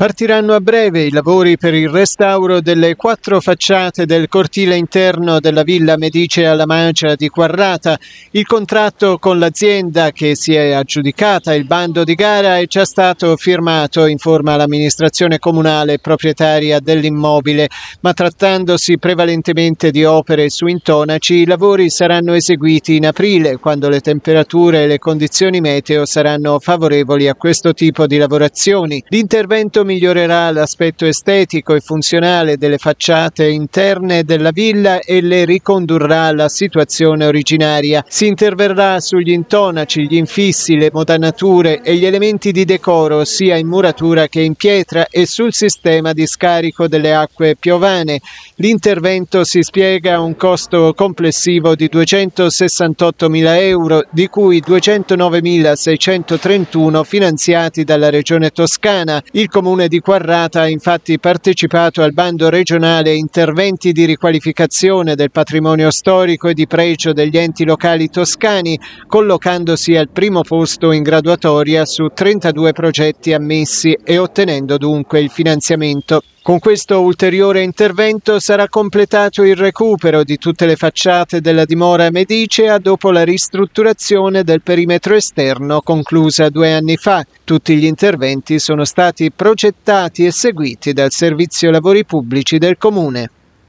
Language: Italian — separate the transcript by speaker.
Speaker 1: Partiranno a breve i lavori per il restauro delle quattro facciate del cortile interno della Villa Medice alla Mancia di Quarrata. Il contratto con l'azienda che si è aggiudicata il bando di gara è già stato firmato, informa l'amministrazione comunale proprietaria dell'immobile, ma trattandosi prevalentemente di opere su intonaci, i lavori saranno eseguiti in aprile, quando le temperature e le condizioni meteo saranno favorevoli a questo tipo di lavorazioni. L'intervento migliorerà l'aspetto estetico e funzionale delle facciate interne della villa e le ricondurrà alla situazione originaria. Si interverrà sugli intonaci, gli infissi, le modanature e gli elementi di decoro sia in muratura che in pietra e sul sistema di scarico delle acque piovane. L'intervento si spiega a un costo complessivo di 268.000 euro, di cui 209.631 finanziati dalla Regione Toscana. Il Comune comune di Quarrata ha infatti partecipato al bando regionale Interventi di riqualificazione del patrimonio storico e di pregio degli enti locali toscani, collocandosi al primo posto in graduatoria su 32 progetti ammessi e ottenendo dunque il finanziamento. Con questo ulteriore intervento sarà completato il recupero di tutte le facciate della dimora medicea dopo la ristrutturazione del perimetro esterno conclusa due anni fa. Tutti gli interventi sono stati progettati e seguiti dal Servizio Lavori Pubblici del Comune.